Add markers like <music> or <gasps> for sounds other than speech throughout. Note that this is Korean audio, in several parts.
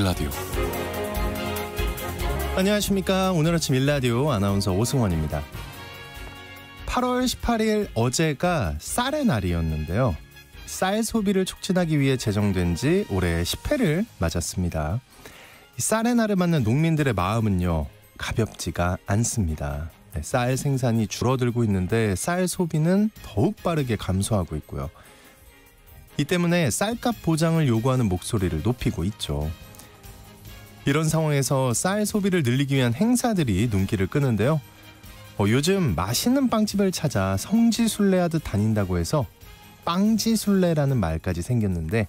일라디오. 안녕하십니까. 오늘 아침 일라디오 아나운서 오승원입니다. 8월 18일 어제가 쌀의 날이었는데요. 쌀 소비를 촉진하기 위해 제정된 지 올해 10회를 맞았습니다. 쌀의 날을 맞는 농민들의 마음은요. 가볍지가 않습니다. 네, 쌀 생산이 줄어들고 있는데 쌀 소비는 더욱 빠르게 감소하고 있고요. 이 때문에 쌀값 보장을 요구하는 목소리를 높이고 있죠. 이런 상황에서 쌀 소비를 늘리기 위한 행사들이 눈길을 끄는데요. 어, 요즘 맛있는 빵집을 찾아 성지순례하듯 다닌다고 해서 빵지순례라는 말까지 생겼는데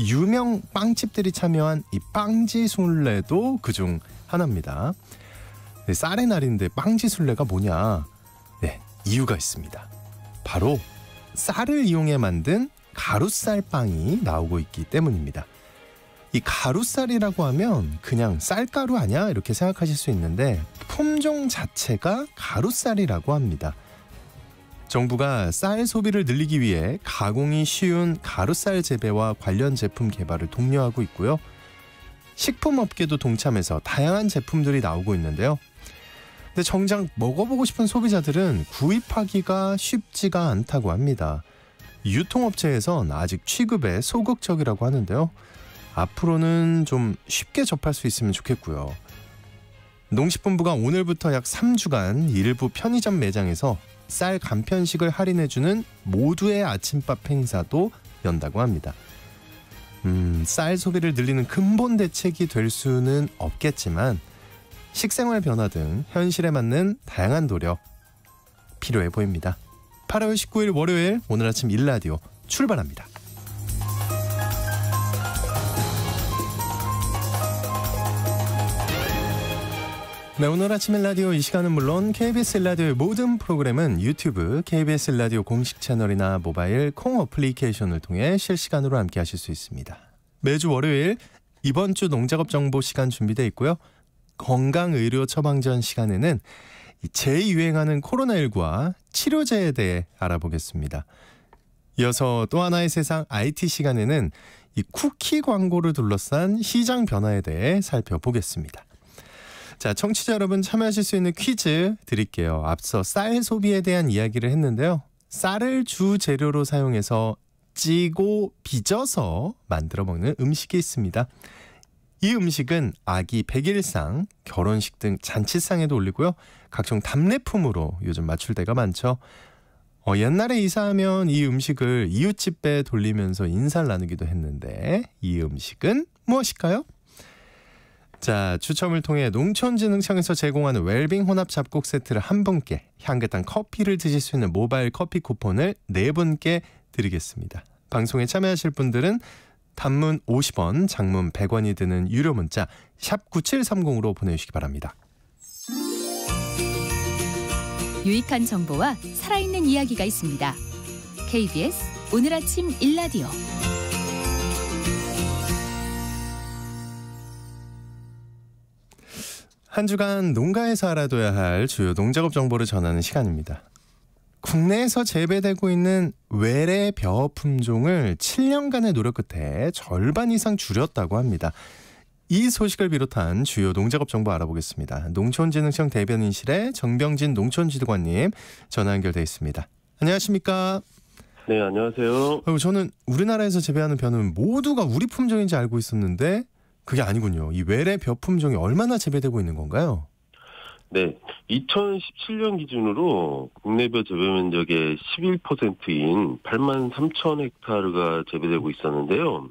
유명 빵집들이 참여한 이 빵지순례도 그 중 하나입니다. 네, 쌀의 날인데 빵지순례가 뭐냐? 네, 이유가 있습니다. 바로 쌀을 이용해 만든 가루쌀 빵이 나오고 있기 때문입니다. 이 가루쌀이라고 하면 그냥 쌀가루 아니야? 이렇게 생각하실 수 있는데 품종 자체가 가루쌀이라고 합니다. 정부가 쌀 소비를 늘리기 위해 가공이 쉬운 가루쌀 재배와 관련 제품 개발을 독려하고 있고요. 식품업계도 동참해서 다양한 제품들이 나오고 있는데요. 근데 정작 먹어보고 싶은 소비자들은 구입하기가 쉽지가 않다고 합니다. 유통업체에선 아직 취급에 소극적이라고 하는데요. 앞으로는 좀 쉽게 접할 수 있으면 좋겠고요. 농식본부가 오늘부터 약 3주간 일부 편의점 매장에서 쌀 간편식을 할인해주는 모두의 아침밥 행사도 연다고 합니다. 음, 쌀 소비를 늘리는 근본 대책이 될 수는 없겠지만 식생활 변화 등 현실에 맞는 다양한 노력 필요해 보입니다. 8월 19일 월요일 오늘 아침 일라디오 출발합니다. 네, 오늘 아침 라디오 이 시간은 물론 KBS 라디오의 모든 프로그램은 유튜브, KBS 라디오 공식 채널이나 모바일 콩 어플리케이션을 통해 실시간으로 함께 하실 수 있습니다. 매주 월요일 이번 주 농작업 정보 시간 준비되어 있고요. 건강 의료 처방전 시간에는 재유행하는 코로나19와 치료제에 대해 알아보겠습니다. 이어서 또 하나의 세상 IT 시간에는 이 쿠키 광고를 둘러싼 시장 변화에 대해 살펴보겠습니다. 자, 청취자 여러분 참여하실 수 있는 퀴즈 드릴게요. 앞서 쌀 소비에 대한 이야기를 했는데요. 쌀을 주 재료로 사용해서 찌고 빚어서 만들어 먹는 음식이 있습니다. 이 음식은 아기 백일상, 결혼식 등 잔치상에도 올리고요. 각종 답례품으로 요즘 맞출 때가 많죠. 어, 옛날에 이사하면 이 음식을 이웃집에 돌리면서 인사를 나누기도 했는데 이 음식은 무엇일까요? 자, 추첨을 통해 농촌진흥청에서 제공하는 웰빙 혼합 잡곡 세트를 한 분께 향긋한 커피를 드실 수 있는 모바일 커피 쿠폰을 네 분께 드리겠습니다. 방송에 참여하실 분들은 단문 50원, 장문 100원이 드는 유료 문자 샵 9730으로 보내주시기 바랍니다. 유익한 정보와 살아있는 이야기가 있습니다. KBS 오늘 아침 1라디오 한 주간 농가에서 알아둬야 할 주요 농작업 정보를 전하는 시간입니다. 국내에서 재배되고 있는 외래 벼 품종을 7년간의 노력 끝에 절반 이상 줄였다고 합니다. 이 소식을 비롯한 주요 농작업 정보 알아보겠습니다. 농촌진흥청 대변인실의 정병진 농촌지도관님 전화 연결돼 있습니다. 안녕하십니까? 네, 안녕하세요. 어, 저는 우리나라에서 재배하는 벼는 모두가 우리 품종인지 알고 있었는데 그게 아니군요. 이 외래 벼 품종이 얼마나 재배되고 있는 건가요? 네, 2017년 기준으로 국내벼 재배 면적의 11%인 8만 3천 헥타르가 재배되고 있었는데요.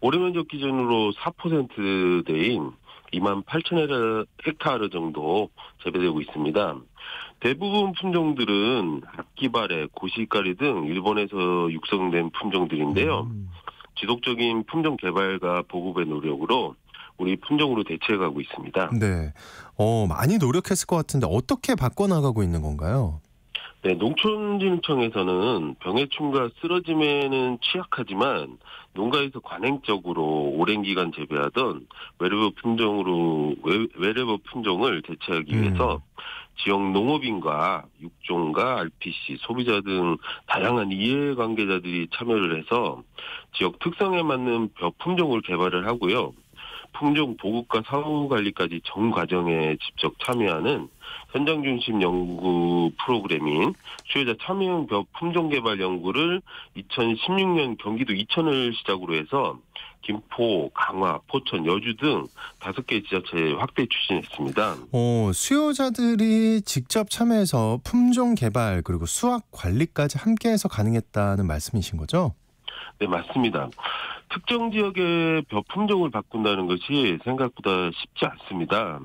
올해 면적 기준으로 4%대인 2만 8천 헥타르 정도 재배되고 있습니다. 대부분 품종들은 악기발에 고시까리 등 일본에서 육성된 품종들인데요. 음. 지속적인 품종 개발과 보급의 노력으로 우리 품종으로 대체해가고 있습니다. 네. 어, 많이 노력했을 것 같은데 어떻게 바꿔나가고 있는 건가요? 네, 농촌진흥청에서는 병해충과 쓰러짐에는 취약하지만 농가에서 관행적으로 오랜 기간 재배하던 외래버 품종으로 외, 외래버 품종을 대체하기 음. 위해서 지역 농업인과 육종과 RPC, 소비자 등 다양한 이해관계자들이 참여를 해서 지역 특성에 맞는 벼 품종을 개발을 하고요. 품종 보급과 사후 관리까지 전 과정에 직접 참여하는 현장 중심 연구 프로그램인 수요자 참여형 품종 개발 연구를 2016년 경기도 이천을 시작으로 해서 김포, 강화, 포천, 여주 등 다섯 개 지자체에 확대 추진했습니다. 오, 어, 수요자들이 직접 참여해서 품종 개발 그리고 수확 관리까지 함께해서 가능했다는 말씀이신 거죠? 네, 맞습니다. 특정 지역의 벼 품종을 바꾼다는 것이 생각보다 쉽지 않습니다.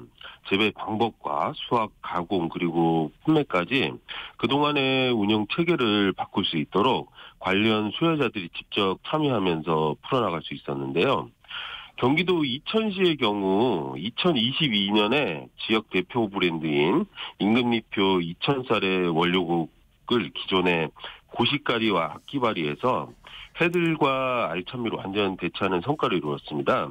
재배 방법과 수확, 가공, 그리고 판매까지 그동안의 운영 체계를 바꿀 수 있도록 관련 수요자들이 직접 참여하면서 풀어나갈 수 있었는데요. 경기도 이천시의 경우 2022년에 지역 대표 브랜드인 임금리표 2 0 0쌀의 원료국을 기존의 고시가리와 학기바리에서 해들과 알찬미로 완전 대처하는 성과를 이루었습니다.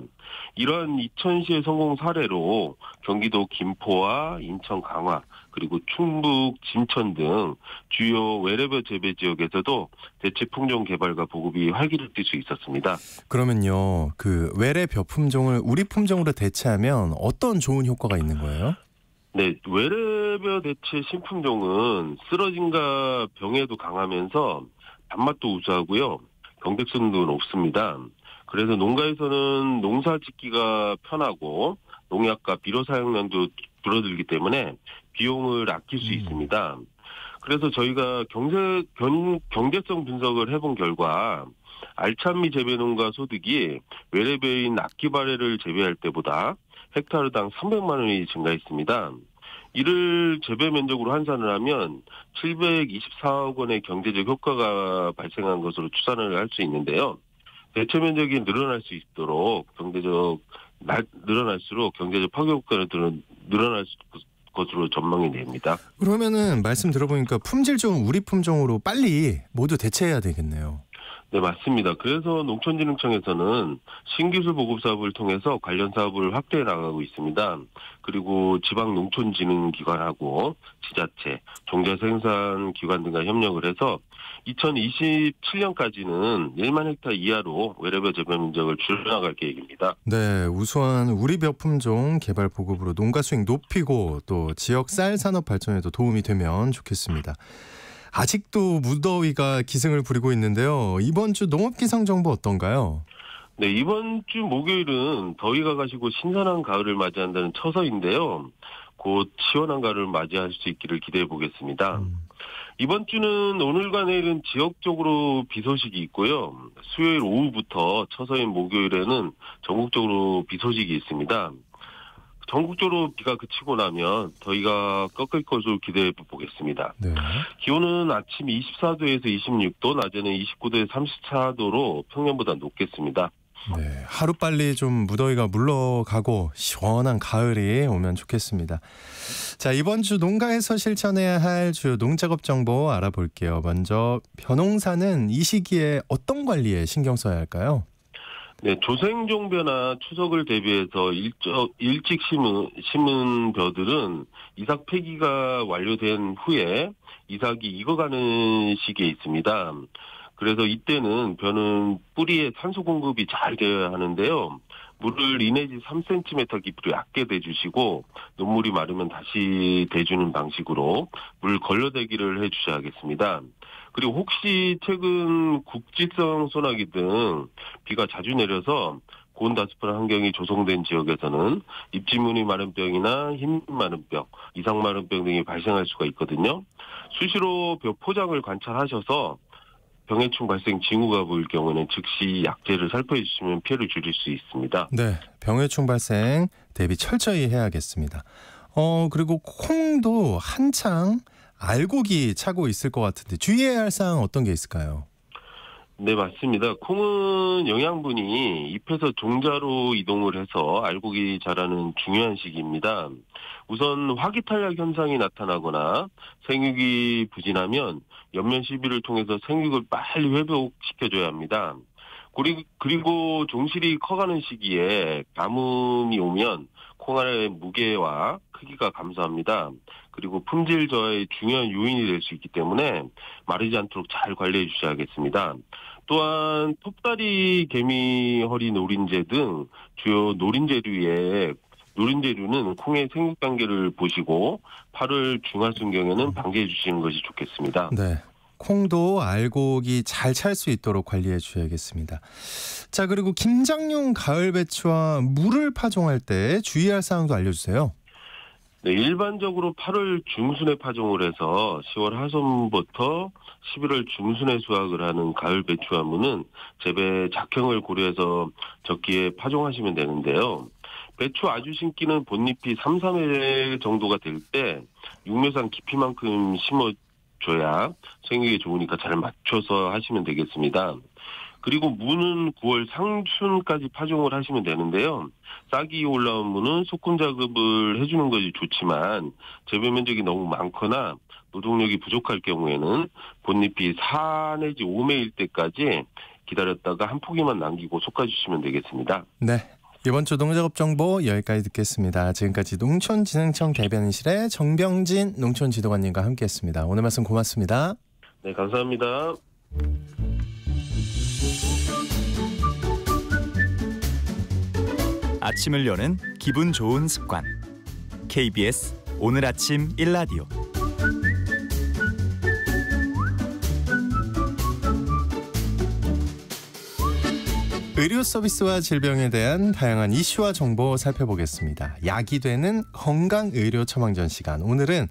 이러한 이천시의 성공 사례로 경기도 김포와 인천 강화 그리고 충북 진천 등 주요 외래별 재배 지역에서도 대체 품종 개발과 보급이 활기를 띨 수 있었습니다. 그러면요, 그 외래벼 품종을 우리 품종으로 대체하면 어떤 좋은 효과가 있는 거예요? 네, 외래벼 대체 신품종은 쓰러진가 병에도 강하면서 단맛도 우수하고요. 경백수는 없습니다. 그래서 농가에서는 농사 짓기가 편하고 농약과 비료 사용량도 줄어들기 때문에 비용을 아낄 수 음. 있습니다. 그래서 저희가 경제, 경, 경제성 분석을 해본 결과 알찬미 재배농가 소득이 외래배인 악기 발레를 재배할 때보다 헥타르당 300만 원이 증가했습니다. 이를 재배 면적으로 환산을 하면 724억 원의 경제적 효과가 발생한 것으로 추산을 할 수 있는데요. 대체 면적이 늘어날 수 있도록 경제적 늘어날수록 경제적 파괴 효과는 늘어날 것으로 전망이 됩니다. 그러면은 말씀 들어보니까 품질 좋은 우리 품종으로 빨리 모두 대체해야 되겠네요. 네, 맞습니다. 그래서 농촌진흥청에서는 신기술 보급 사업을 통해서 관련 사업을 확대해 나가고 있습니다. 그리고 지방 농촌진흥기관하고 지자체, 종자생산기관 등과 협력을 해서 2027년까지는 1만 헥타 이하로 외래별 재배 면적을 줄여나갈 계획입니다. 네, 우선 우리 벼품종 개발 보급으로 농가 수익 높이고 또 지역 쌀 산업 발전에도 도움이 되면 좋겠습니다. 음. 아직도 무더위가 기승을 부리고 있는데요. 이번 주 농업 기상 정보 어떤가요? 네, 이번 주 목요일은 더위가 가시고 신선한 가을을 맞이한다는 처서인데요. 곧 시원한 가을을 맞이할 수 있기를 기대해 보겠습니다. 음. 이번 주는 오늘과 내일은 지역적으로 비 소식이 있고요. 수요일 오후부터 처서인 목요일에는 전국적으로 비 소식이 있습니다. 전국적으로 비가 그치고 나면 더위가 꺾일 것으로 기대해 보겠습니다. 네. 기온은 아침 24도에서 26도, 낮에는 29도에서 34도로 평년보다 높겠습니다. 네, 하루 빨리 좀 무더위가 물러가고 시원한 가을이 오면 좋겠습니다. 자, 이번 주 농가에서 실천해야 할 주요 농작업 정보 알아볼게요. 먼저 벼농사는 이 시기에 어떤 관리에 신경 써야 할까요? 네, 예, 조생종벼나 추석을 대비해서 일적, 일찍 심은, 심은 벼들은 이삭 폐기가 완료된 후에 이삭이 익어가는 시기에 있습니다. 그래서 이때는 벼는 뿌리에 산소 공급이 잘 되어야 하는데요. 물을 2 내지 3cm 깊이로 얕게 대주시고 눈물이 마르면 다시 대주는 방식으로 물 걸러대기를 해주셔야겠습니다. 그리고 혹시 최근 국지성 소나기 등 비가 자주 내려서 고온다습한 환경이 조성된 지역에서는 입지문이 마름병이나 흰 마름병, 이상 마름병 등이 발생할 수가 있거든요. 수시로 벼 포장을 관찰하셔서 병해충 발생 징후가 보일 경우는 즉시 약제를 살포해 주시면 피해를 줄일 수 있습니다. 네, 병해충 발생 대비 철저히 해야겠습니다. 어 그리고 콩도 한창 알곡이 차고 있을 것 같은데 주의해야 할 사항 어떤 게 있을까요? 네, 맞습니다. 콩은 영양분이 잎에서 종자로 이동을 해서 알곡이 자라는 중요한 시기입니다. 우선 화기탈약 현상이 나타나거나 생육이 부진하면 옆면 시비를 통해서 생육을 빨리 회복시켜줘야 합니다. 그리고 종실이 커가는 시기에 가뭄이 오면 콩알의 무게와 크기가 감소합니다. 그리고 품질 저하의 중요한 요인이 될 수 있기 때문에 마르지 않도록 잘 관리해 주셔야겠습니다. 또한 톱다리 개미 허리 노린재 등 주요 노린재류에 노린재류는 콩의 생육 단계를 보시고 8월 중하순경에는 방제해 주시는 것이 좋겠습니다. 네. 콩도 알곡이 잘 찰 수 있도록 관리해 주셔야겠습니다. 자, 그리고 김장용 가을 배추와 물을 파종할 때 주의할 사항도 알려주세요. 네, 일반적으로 8월 중순에 파종을 해서 10월 하순부터 11월 중순에 수확을 하는 가을 배추나무는 재배 작형을 고려해서 적기에 파종하시면 되는데요. 배추 아주 신기는 본잎이 3, 4회 정도가 될 때 육묘상 깊이만큼 심어줘야 생육이 좋으니까 잘 맞춰서 하시면 되겠습니다. 그리고 무는 9월 상순까지 파종을 하시면 되는데요. 싹이 올라온 무는 소금 작업을 해주는 것이 좋지만 재배 면적이 너무 많거나 노동력이 부족할 경우에는 본잎이 4 내지 5매일 때까지 기다렸다가 한 포기만 남기고 솎아주시면 되겠습니다. 네. 이번 주 농작업 정보 여기까지 듣겠습니다. 지금까지 농촌진흥청 대변인실의 정병진 농촌지도관님과 함께했습니다. 오늘 말씀 고맙습니다. 네, 감사합니다. 아침을 여는 기분 좋은 습관 KBS 오늘 아침 1라디오 의료 서비스와 질병에 대한 다양한 이슈와 정보 살펴보겠습니다. 약이 되는 건강 의료 처방전 시간. 오늘은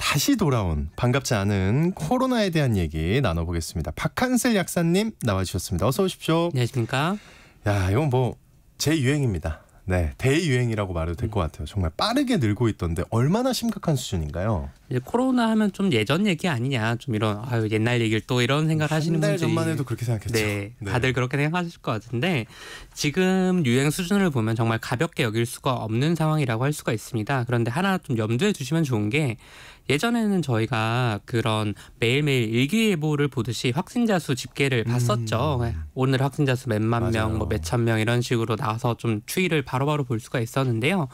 다시 돌아온 반갑지 않은 코로나에 대한 얘기 나눠보겠습니다. 박한슬 약사님 나와주셨습니다. 어서 오십시오. 네, 안녕하십니까? 야, 이건 뭐 재유행입니다. 네, 대유행이라고 말해도 될 것 같아요. 정말 빠르게 늘고 있던데 얼마나 심각한 수준인가요? 이제 코로나 하면 좀 예전 얘기 아니냐, 좀 이런 아유 옛날 얘기를 또 이런 생각을 하시는 분들 전만 해도 그렇게 생각했죠. 네, 네, 다들 그렇게 생각하실 것 같은데 지금 유행 수준을 보면 정말 가볍게 여길 수가 없는 상황이라고 할 수가 있습니다. 그런데 하나 좀 염두에 두시면 좋은 게 예전에는 저희가 그런 매일매일 일기예보를 보듯이 확진자 수 집계를 음. 봤었죠. 음. 오늘 확진자 수 몇만 명, 뭐 몇천 명 이런 식으로 나와서 좀 추이를 바로바로 바로 볼 수가 있었는데요.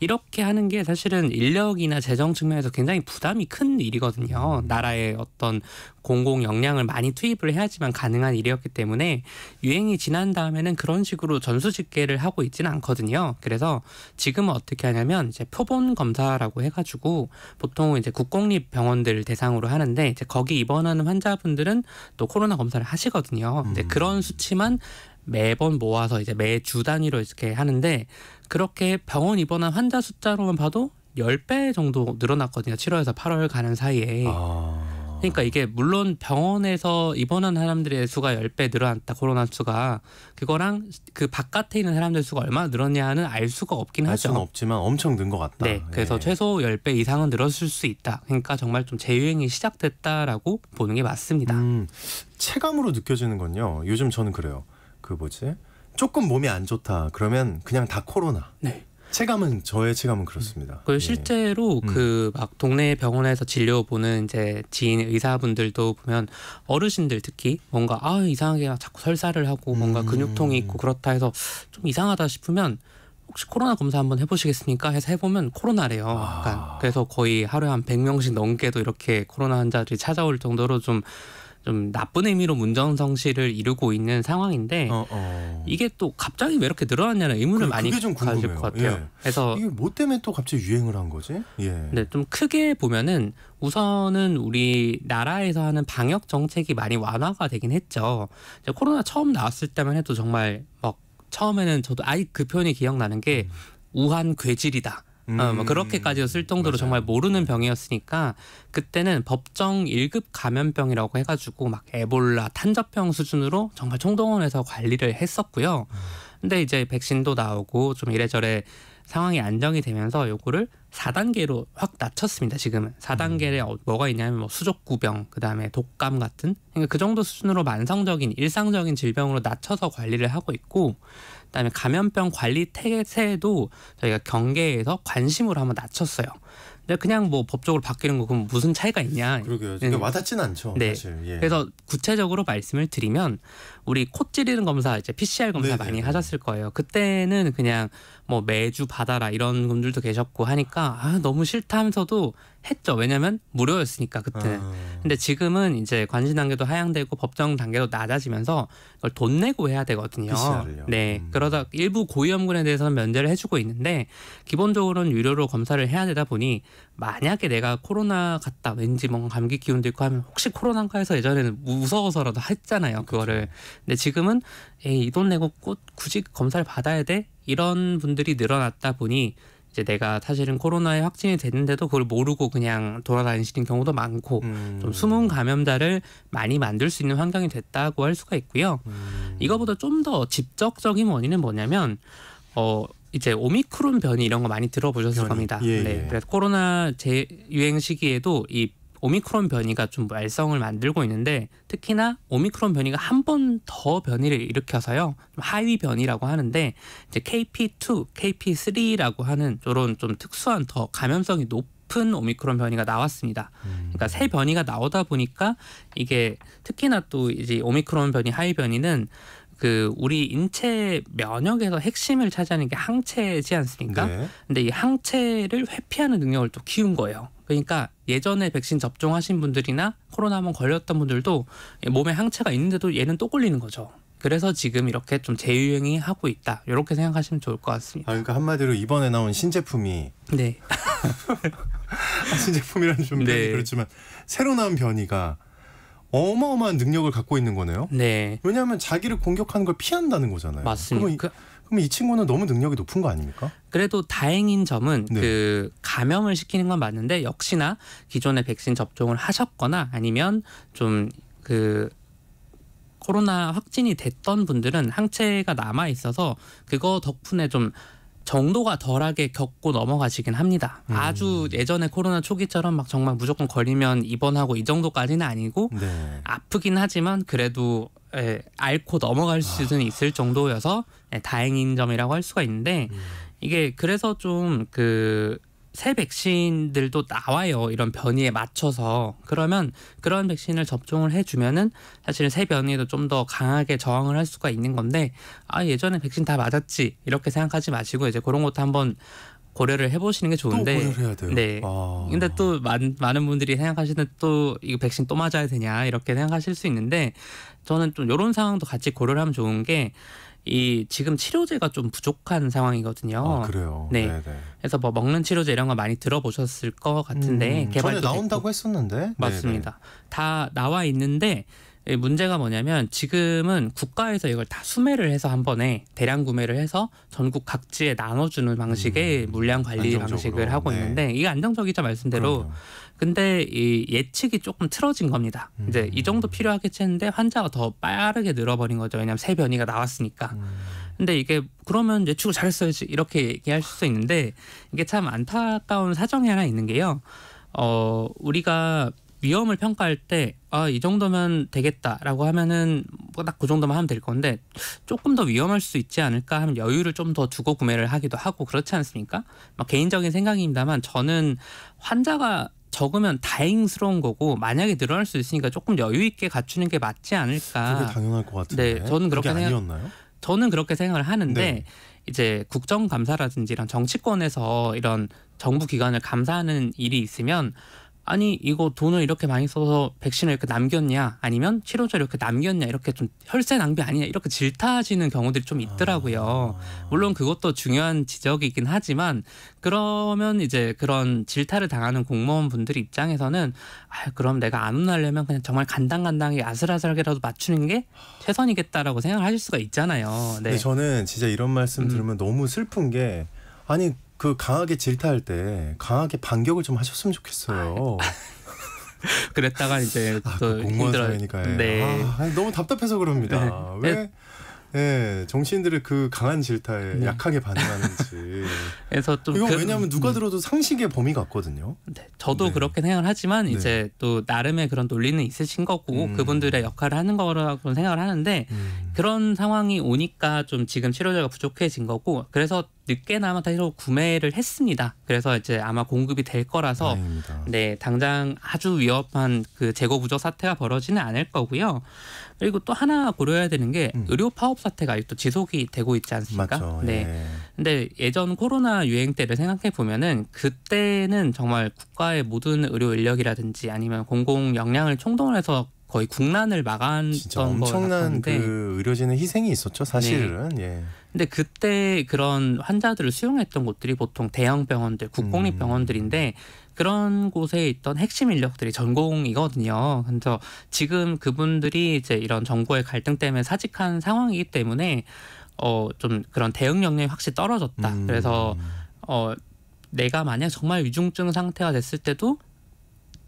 이렇게 하는 게 사실은 인력이나 재정 측면에서 굉장히 부담이 큰 일이거든요. 나라의 어떤 공공 역량을 많이 투입을 해야지만 가능한 일이었기 때문에 유행이 지난 다음에는 그런 식으로 전수 집계를 하고 있지는 않거든요. 그래서 지금은 어떻게 하냐면 이제 표본 검사라고 해가지고 보통 이제 국공립 병원들 대상으로 하는데 이제 거기 입원하는 환자분들은 또 코로나 검사를 하시거든요. 근데 음. 그런 수치만 매번 모아서 이제 매 주 단위로 이렇게 하는데 그렇게 병원 입원한 환자 숫자로만 봐도 열 배 정도 늘어났거든요. 7월에서 8월 가는 사이에. 아... 그러니까 이게 물론 병원에서 입원한 사람들의 수가 열 배 늘어났다 코로나 수가 그거랑 그 바깥에 있는 사람들 수가 얼마나 늘었냐는 알 수가 없긴 알 하죠. 알 수는 없지만 엄청 는것 같다. 네. 그래서 예. 최소 열 배 이상은 늘었을 수 있다. 그러니까 정말 좀 재유행이 시작됐다라고 보는 게 맞습니다. 음, 체감으로 느껴지는 건요. 요즘 저는 그래요. 그 뭐지? 조금 몸이 안 좋다 그러면 그냥 다 코로나. 네. 체감은 저의 체감은 그렇습니다. 그 실제로 예. 그막 음. 동네 병원에서 진료 보는 이제 지인 의사분들도 보면 어르신들 특히 뭔가 아 이상하게 자꾸 설사를 하고 뭔가 음. 근육통이 있고 그렇다 해서 좀 이상하다 싶으면 혹시 코로나 검사 한번 해보시겠습니까? 해서 해보면 코로나래요. 아. 그러니까 그래서 거의 하루에 한 백명씩 넘게도 이렇게 코로나 환자들이 찾아올 정도로 좀좀 나쁜 의미로 문정성실를 이루고 있는 상황인데 어, 어. 이게 또 갑자기 왜 이렇게 늘어났냐는 의문을 그래, 많이 좀 가질 것 같아요. 예. 그래서 이게 뭐 때문에 또 갑자기 유행을 한 거지? 예. 네, 좀 크게 보면은 우선은 우리 나라에서 하는 방역 정책이 많이 완화가 되긴 했죠. 코로나 처음 나왔을 때만 해도 정말 막 처음에는 저도 아이 그 표현이 기억나는 게 음. 우한 괴질이다. 음. 어, 뭐 그렇게까지도 쓸 정도로 맞아요. 정말 모르는 병이었으니까 그때는 법정 1급 감염병이라고 해가지고 막 에볼라, 탄저병 수준으로 정말 총동원해서 관리를 했었고요. 음. 근데 이제 백신도 나오고 좀 이래저래 상황이 안정이 되면서 요거를 4단계로 확 낮췄습니다. 지금은 4단계에 음. 어, 뭐가 있냐면 뭐 수족구병, 그다음에 독감 같은 그러니까 그 정도 수준으로 만성적인 일상적인 질병으로 낮춰서 관리를 하고 있고 그다음에 감염병 관리 태세도 저희가 경계에서 관심으로 한번 낮췄어요. 근데 그냥 뭐 법적으로 바뀌는 거 그럼 무슨 차이가 있냐? 그러게요. 이게 네. 그러니까 와닿진 않죠. 네. 사실. 예. 그래서 구체적으로 말씀을 드리면 우리 코 찌르는 검사 이제 PCR 검사 네네. 네, 많이 네. 하셨을 거예요. 그때는 그냥 뭐 매주 받아라 이런 분들도 계셨고 하니까 아 너무 싫다 하면서도 했죠. 왜냐면 무료였으니까 그때 아. 근데 지금은 이제 관심 단계도 하향되고 법정 단계도 낮아지면서 이걸 돈 내고 해야 되거든요. PCR을요. 네. 음. 그러다 일부 고위험군에 대해서는 면제를 해주고 있는데 기본적으로는 유료로 검사를 해야 되다 보니 만약에 내가 코로나 같다 왠지 뭔가 감기 기운도 있고 하면 혹시 코로나인가 해서 예전에는 무서워서라도 했잖아요 그거를 근데 지금은 에이 이 돈 내고 꼭 굳이 검사를 받아야 돼 이런 분들이 늘어났다 보니 이제 내가 사실은 코로나에 확진이 됐는데도 그걸 모르고 그냥 돌아다니시는 경우도 많고 음. 좀 숨은 감염자를 많이 만들 수 있는 환경이 됐다고 할 수가 있고요. 음. 이거보다 좀 더 직접적인 원인은 뭐냐면 어 이제 오미크론 변이 이런 거 많이 들어보셨을 변이. 겁니다. 예, 네. 예. 그래서 코로나 재유행 시기에도 이 오미크론 변이가 좀 말썽을 만들고 있는데 특히나 오미크론 변이가 한 번 더 변이를 일으켜서요 하위 변이라고 하는데 이제 KP2, KP3라고 하는 이런 좀 특수한 더 감염성이 높 높은 오미크론 변이가 나왔습니다. 음. 그러니까 새 변이가 나오다 보니까 이게 특히나 또 이제 오미크론 변이 하위 변이는 그 우리 인체 면역에서 핵심을 차지하는 게 항체지 않습니까? 네. 근데 이 항체를 회피하는 능력을 또 키운 거예요. 그러니까 예전에 백신 접종하신 분들이나 코로나 한번 걸렸던 분들도 몸에 항체가 있는데도 얘는 또 걸리는 거죠. 그래서 지금 이렇게 좀 재유행이 하고 있다. 이렇게 생각하시면 좋을 것 같습니다. 아, 그러니까 한마디로 이번에 나온 신제품이 네. <laughs> 아, 신제품이라는 좀 네. 그렇지만 새로 나온 변이가 어마어마한 능력을 갖고 있는 거네요. 네. 왜냐하면 자기를 공격하는 걸 피한다는 거잖아요. 맞습니다. 그럼 그 이 친구는 너무 능력이 높은 거 아닙니까? 그래도 다행인 점은 네. 그 감염을 시키는 건 맞는데 역시나 기존의 백신 접종을 하셨거나 아니면 좀 그 코로나 확진이 됐던 분들은 항체가 남아 있어서 그거 덕분에 좀 정도가 덜하게 겪고 넘어가시긴 합니다. 음. 아주 예전에 코로나 초기처럼 막 정말 무조건 걸리면 입원하고 이 정도까지는 아니고 네. 아프긴 하지만 그래도 예, 앓고 넘어갈 아. 수는 있을 정도여서 예, 다행인 점이라고 할 수가 있는데 음. 이게 그래서 좀그 새 백신들도 나와요. 이런 변이에 맞춰서 그러면 그런 백신을 접종을 해주면은 사실은 새 변이에도 좀 더 강하게 저항을 할 수가 있는 건데 아 예전에 백신 다 맞았지 이렇게 생각하지 마시고 이제 그런 것도 한번 고려를 해보시는 게 좋은데 네. 아. 근데 또 많, 많은 분들이 생각하시는 또이거 백신 또 맞아야 되냐 이렇게 생각하실 수 있는데 저는 좀 이런 상황도 같이 고려를 하면 좋은 게이 지금 치료제가 좀 부족한 상황이거든요. 아, 그래요. 네. 네네. 그래서 뭐 먹는 치료제 이런 거 많이 들어보셨을 것 같은데 음, 개발도 나온다고 됐고. 했었는데 맞습니다. 네네. 다 나와 있는데 문제가 뭐냐면 지금은 국가에서 이걸 다 수매를 해서 한 번에 대량 구매를 해서 전국 각지에 나눠주는 방식의 음, 물량 관리 안정적으로. 방식을 하고 네. 있는데 이게 안정적이죠 말씀대로 그럼요. 근데 이 예측이 조금 틀어진 겁니다. 음. 이제 이 정도 음. 필요하겠지 했는데 환자가 더 빠르게 늘어버린 거죠. 왜냐하면 새 변이가 나왔으니까. 음. 근데 이게 그러면 예측을 잘했어야지 이렇게 얘기할 수 있는데 이게 참 안타까운 사정이 하나 있는 게요. 어 우리가 위험을 평가할 때 아 이 정도면 되겠다라고 하면은 뭐 딱 그 정도만 하면 될 건데 조금 더 위험할 수 있지 않을까 하면 여유를 좀 더 두고 구매를 하기도 하고 그렇지 않습니까? 개인적인 생각입니다만 저는 환자가 적으면 다행스러운 거고 만약에 늘어날 수 있으니까 조금 여유 있게 갖추는 게 맞지 않을까. 그게 당연할 것 같은데. 네, 저는 그렇게 생각. 아니었나요? 저는 그렇게 생각을 하는데 네. 이제 국정감사라든지 이런 정치권에서 이런 정부 기관을 감사하는 일이 있으면 아니 이거 돈을 이렇게 많이 써서 백신을 이렇게 남겼냐 아니면 치료제 이렇게 남겼냐 이렇게 좀 혈세 낭비 아니냐 이렇게 질타하시는 경우들이 좀 있더라고요. 아. 물론 그것도 중요한 지적이긴 하지만 그러면 이제 그런 질타를 당하는 공무원분들 입장에서는 아 그럼 내가 안 혼나려면 그냥 정말 간당간당히 아슬아슬하게라도 맞추는 게 최선이겠다라고 생각하실 을 수가 있잖아요. 네. 근데 저는 진짜 이런 말씀 음. 들으면 음. 너무 슬픈 게 아니 그 강하게 질타할 때 강하게 반격을 좀 하셨으면 좋겠어요. 아, 네. <laughs> 그랬다가 이제 아, 또그 공무원 힘들어. 사회니까 네. 아, 너무 답답해서 그럽니다. 네. 왜? 네. 예, 정치인들의 그 강한 질타에 네. 약하게 반응하는지. <laughs> 그래서 좀 이거 그, 왜냐하면 누가 음. 들어도 상식의 범위 같거든요. 네, 저도 네. 그렇게 생각을 하지만 네. 이제 또 나름의 그런 논리는 있으신 거고 음. 그분들의 역할을 하는 거라고 생각을 하는데 음. 그런 상황이 오니까 좀 지금 치료제가 부족해진 거고 그래서 늦게나마 다시 구매를 했습니다. 그래서 이제 아마 공급이 될 거라서 다행입니다. 네 당장 아주 위험한 그 재고 부족 사태가 벌어지는 않을 거고요. 그리고 또 하나 고려해야 되는 게 음. 의료 파업 사태가 아직도 지속이 되고 있지 않습니까? 맞죠. 네. 예. 근데 예전 코로나 유행 때를 생각해 보면은 그때는 정말 국가의 모든 의료 인력이라든지 아니면 공공 역량을 총동원해서 거의 국난을 막았던 엄청난 그 의료진의 희생이 있었죠 네. 사실은 네. 예. 근데 그때 그런 환자들을 수용했던 곳들이 보통 대형 병원들 국공립 음. 병원들인데 그런 곳에 있던 핵심 인력들이 전공이거든요. 그래서 지금 그분들이 이제 이런 정보의 갈등 때문에 사직한 상황이기 때문에 어 좀 그런 대응 역량이 확실히 떨어졌다. 음. 그래서 어 내가 만약 정말 위중증 상태가 됐을 때도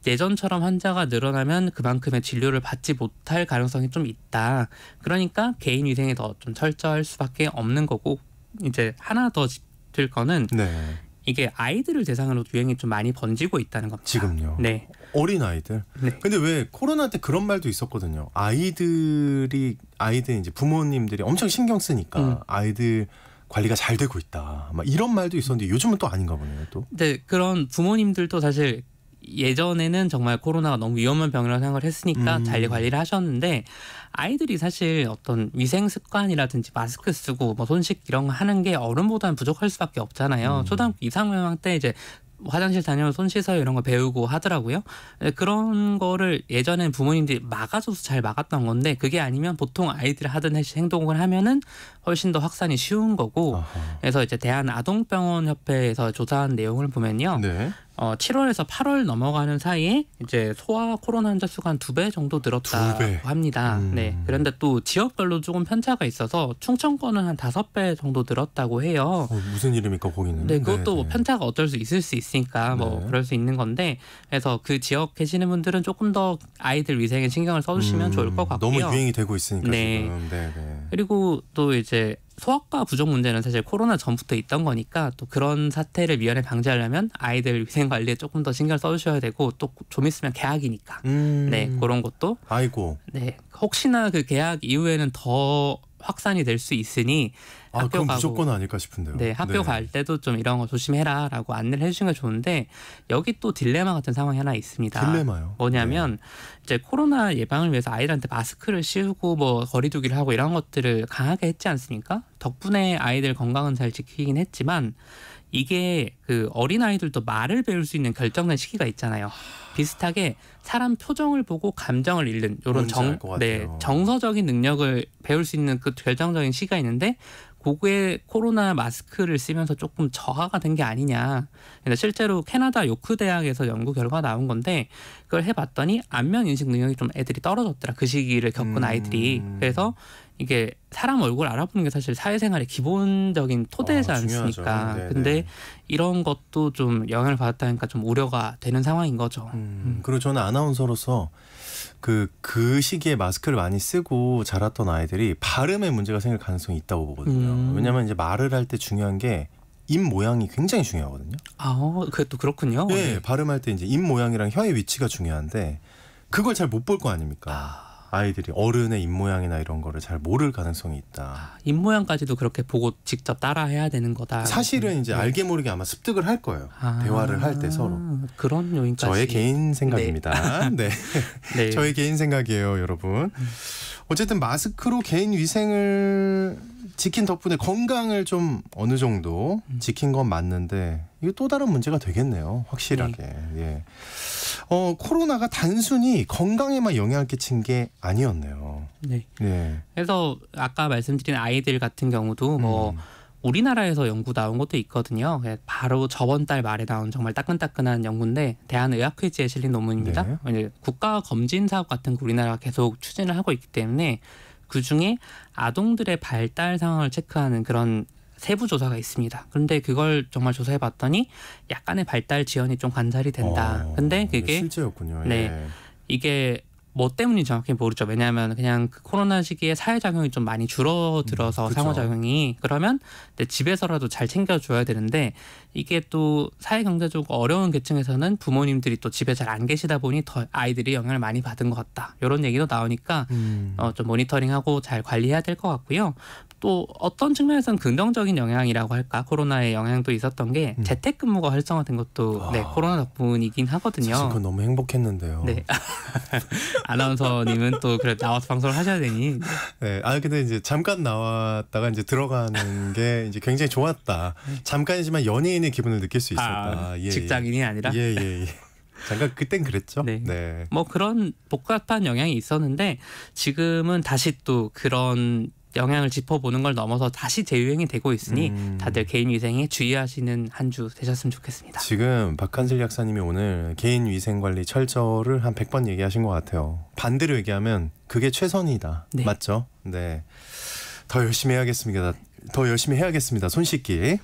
예전처럼 환자가 늘어나면 그만큼의 진료를 받지 못할 가능성이 좀 있다. 그러니까 개인 위생에 더 좀 철저할 수밖에 없는 거고 이제 하나 더 짚을 거는 네. 이게 아이들을 대상으로 유행이 좀 많이 번지고 있다는 겁니다. 지금요. 네. 어린 아이들. 네. 근데 왜 코로나 때 그런 말도 있었거든요. 아이들이 아이들 이제 부모님들이 엄청 신경 쓰니까 음. 아이들 관리가 잘 되고 있다. 막 이런 말도 있었는데 요즘은 또 아닌가 보네요. 또. 네, 그런 부모님들도 사실 예전에는 정말 코로나가 너무 위험한 병이라고 생각을 했으니까 음. 잘 관리를 하셨는데 아이들이 사실 어떤 위생 습관이라든지 마스크 쓰고 뭐 손 씻기 이런 거 하는 게 어른보다는 부족할 수밖에 없잖아요. 음. 초등학교 이상명학 때 이제 화장실 다녀면 손 씻어요 이런 거 배우고 하더라고요. 네, 그런 거를 예전엔 부모님들이 막아줘서 잘 막았던 건데 그게 아니면 보통 아이들 하던 행동을 하면은 훨씬 더 확산이 쉬운 거고 아하. 그래서 이제 대한아동병원협회에서 조사한 내용을 보면요. 네. 어, 7월에서 8월 넘어가는 사이에 이제 소아 코로나 환자 수가 한 두 배 정도 늘었다고 두 배. 합니다. 음. 네. 그런데 또 지역별로 조금 편차가 있어서 충청권은 한 다섯 배 정도 늘었다고 해요. 어, 무슨 일입니까 거기는? 네, 그것도 뭐 네, 뭐 편차가 어쩔 수 있을 수 있으니까 뭐 네. 그럴 수 있는 건데 그래서 그 지역 계시는 분들은 조금 더 아이들 위생에 신경을 써주시면 음. 좋을 것 같고요. 너무 유행이 되고 있으니까 네. 지금. 네, 네. 그리고 또 이제 소아과 부족 문제는 사실 코로나 전부터 있던 거니까 또 그런 사태를 미연에 방지하려면 아이들 위생 관리에 조금 더 신경 써주셔야 되고 또 좀 있으면 계약이니까 음. 네 그런 것도 아이고 네 혹시나 그 계약 이후에는 더 확산이 될 수 있으니 아, 학교 가고 무조건 아닐까 싶은데요. 네, 학교 네. 갈 때도 좀 이런 거 조심해라라고 안내를 해주시면 좋은데 여기 또 딜레마 같은 상황이 하나 있습니다. 딜레마요. 뭐냐면 네. 이제 코로나 예방을 위해서 아이들한테 마스크를 씌우고 뭐 거리두기를 하고 이런 것들을 강하게 했지 않습니까? 덕분에 아이들 건강은 잘 지키긴 했지만 이게 그 어린 아이들도 말을 배울 수 있는 결정된 시기가 있잖아요. 비슷하게 사람 표정을 보고 감정을 읽는 이런 정, 네, 정서적인 능력을 배울 수 있는 그 결정적인 시기가 있는데 고구의 코로나 마스크를 쓰면서 조금 저하가 된 게 아니냐. 그러니까 실제로 캐나다 요크 대학에서 연구 결과 나온 건데 그걸 해봤더니 안면 인식 능력이 좀 애들이 떨어졌더라 그 시기를 겪은 음. 아이들이 그래서 이게 사람 얼굴 알아보는 게 사실 사회생활의 기본적인 토대지 아, 않습니까 네네. 근데 이런 것도 좀 영향을 받았다니까 좀 우려가 되는 상황인 거죠 음. 음. 그리고 저는 아나운서로서 그, 그 시기에 마스크를 많이 쓰고 자랐던 아이들이 발음에 문제가 생길 가능성이 있다고 보거든요. 음. 왜냐면 하 이제 말을 할 때 중요한 게입 모양이 굉장히 중요하거든요. 아, 어, 그또 그렇군요. 예, 네, 발음할 때 이제 입 모양이랑 혀의 위치가 중요한데 그걸 잘 못 볼 거 아닙니까? 아. 아이들이 어른의 입모양이나 이런 거를 잘 모를 가능성이 있다. 아, 입모양까지도 그렇게 보고 직접 따라해야 되는 거다. 사실은 이제 네. 알게 모르게 아마 습득을 할 거예요. 아, 대화를 할 때 서로. 그런 요인까지. 저의 개인 네. 생각입니다. <laughs> 네. 네. <laughs> 저의 개인 생각이에요, 여러분. 어쨌든 마스크로 개인 위생을 지킨 덕분에 건강을 좀 어느 정도 음. 지킨 건 맞는데 이게 또 다른 문제가 되겠네요. 확실하게. 네. 예. 어, 코로나가 단순히 건강에만 영향을 끼친 게 아니었네요. 네. 네. 그래서 아까 말씀드린 아이들 같은 경우도 뭐 음. 우리나라에서 연구 나온 것도 있거든요. 예, 바로 저번 달 말에 나온 정말 따끈따끈한 연구인데 대한의학회지에 실린 논문입니다. 네. 국가 검진 사업 같은 거 우리나라가 계속 추진을 하고 있기 때문에 그 중에 아동들의 발달 상황을 체크하는 그런 세부 조사가 있습니다. 그런데 그걸 정말 조사해 봤더니 약간의 발달 지연이 좀 관찰이 된다. 어, 근데 그게 실제였군요. 네. 예. 이게 뭐 때문인지 정확히 모르죠. 왜냐하면 그냥 그 코로나 시기에 사회작용이 좀 많이 줄어들어서 음, 상호작용이 그러면 집에서라도 잘 챙겨줘야 되는데 이게 또 사회경제적으로 어려운 계층에서는 부모님들이 또 집에 잘 안 계시다 보니 더 아이들이 영향을 많이 받은 것 같다. 이런 얘기도 나오니까 음. 어, 좀 모니터링하고 잘 관리해야 될 것 같고요. 또 어떤 측면에서는 긍정적인 영향이라고 할까 코로나의 영향도 있었던 게 음. 재택근무가 활성화된 것도 아. 네 코로나 덕분이긴 하거든요. 지금 너무 행복했는데요. 네 <laughs> 아나운서님은 또 그래 나와서 방송을 하셔야 되니. 네아 근데 이제 잠깐 나왔다가 이제 들어가는 <laughs> 게 이제 굉장히 좋았다. 잠깐이지만 연예인의 기분을 느낄 수 있었다. 아, 예, 예, 직장인이 아니라. 예 예, 예. 잠깐 그땐 그랬죠. 네. 네. 뭐 그런 복잡한 영향이 있었는데 지금은 다시 또 그런 영향을 짚어보는 걸 넘어서 다시 재유행이 되고 있으니 음. 다들 개인 위생에 주의하시는 한 주 되셨으면 좋겠습니다. 지금 박한슬 약사님이 오늘 개인 위생 관리 철저를 한 100번 얘기하신 것 같아요. 반대로 얘기하면 그게 최선이다. 네. 맞죠? 네. 더 열심히 해야겠습니다. 더 열심히 해야겠습니다. 손 씻기. 네.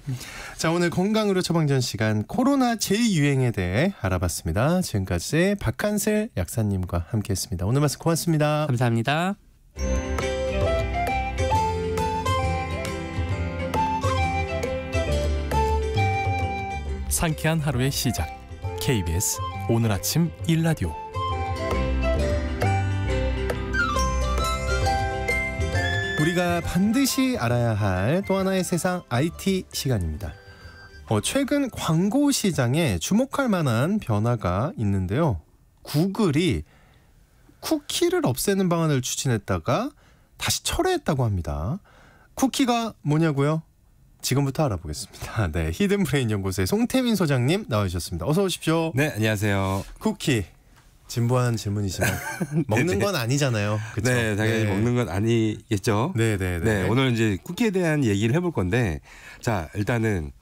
자, 오늘 건강으로 처방전 시간 코로나 재유행에 대해 알아봤습니다. 지금까지 박한슬 약사님과 함께했습니다. 오늘 말씀 고맙습니다. 감사합니다. 상쾌한 하루의 시작. KBS 오늘 아침 1라디오. 우리가 반드시 알아야 할 또 하나의 세상 IT 시간입니다. 어, 최근 광고 시장에 주목할 만한 변화가 있는데요. 구글이 쿠키를 없애는 방안을 추진했다가 다시 철회했다고 합니다. 쿠키가 뭐냐고요? 지금부터 알아보겠습니다. <laughs> 네, 히든브레인 연구소의 송태민 소장님 나와주셨습니다. 어서 오십시오. 네, 안녕하세요. 쿠키. 진부한 질문이지만 <laughs> 네, 네. 먹는 건 아니잖아요. 그쵸? 네, 당연히 네. 먹는 건 아니겠죠. 네, 네, 네. 네 오늘 이제 쿠키에 대한 얘기를 해볼 건데, 자 일단은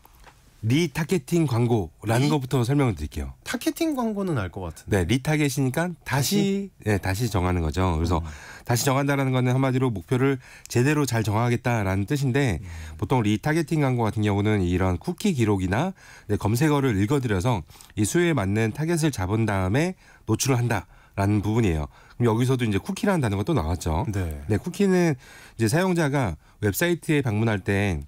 리타겟팅 광고라는 리? 것부터 설명을 드릴게요. 타겟팅 광고는 알 것 같은데. 네, 리타겟이니까 다시 다시, 네, 다시 정하는 거죠. 그래서 음. 다시 정한다라는 거는 한마디로 목표를 제대로 잘 정하겠다라는 뜻인데 음. 보통 리타겟팅 광고 같은 경우는 이런 쿠키 기록이나 네, 검색어를 읽어드려서 이 수요에 맞는 타겟을 잡은 다음에 노출을 한다. 라는 부분이에요. 그럼 여기서도 이제 쿠키라는 단어가 또 나왔죠. 네. 네, 쿠키는 이제 사용자가 웹사이트에 방문할 때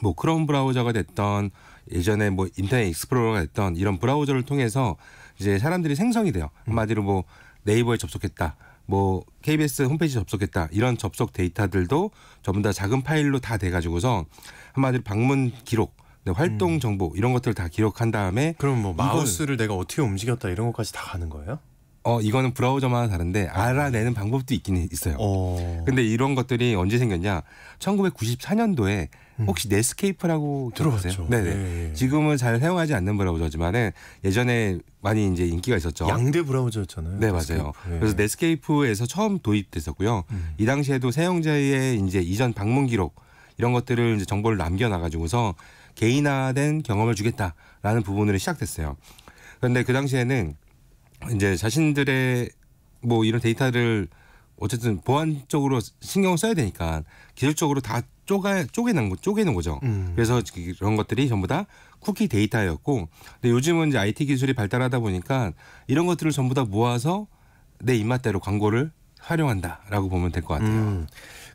뭐 크롬 브라우저가 됐던 예전에 뭐 인터넷 익스플로러가 했던 이런 브라우저를 통해서 이제 사람들이 생성이 돼요. 음. 한마디로 뭐 네이버에 접속했다. 뭐 KBS 홈페이지 접속했다 이런 접속 데이터들도 전부 다 작은 파일로 다 돼가지고서 한마디로 방문 기록 네, 활동 음. 정보 이런 것들을 다 기록한 다음에 그럼 뭐 마우스를 내가 어떻게 움직였다 이런 것까지 다 가는 거예요? 어 이거는 브라우저마다 다른데 알아내는 방법도 있긴 있어요. 어. 근데 이런 것들이 언제 생겼냐? 1994년도에 음. 혹시 네스케이프라고 들어보세요 네네. 예, 예. 지금은 잘 사용하지 않는 브라우저지만은 예전에 많이 이제 인기가 있었죠. 양대 브라우저였잖아요. 네 맞아요. 네 그래서 네스케이프에서 처음 도입됐었고요. 음. 이 당시에도 사용자의 이제 이전 방문 기록 이런 것들을 이제 정보를 남겨놔가지고서 개인화된 경험을 주겠다라는 부분으로 시작됐어요. 그런데 그 당시에는 이제 자신들의 뭐 이런 데이터를 어쨌든 보안적으로 신경을 써야 되니까 기술적으로 다 쪼가 쪼개는 거 쪼개는 거죠. 음. 그래서 그런 것들이 전부 다 쿠키 데이터였고, 근데 요즘은 이제 IT 기술이 발달하다 보니까 이런 것들을 전부 다 모아서 내 입맛대로 광고를 활용한다라고 보면 될 것 같아요. 음.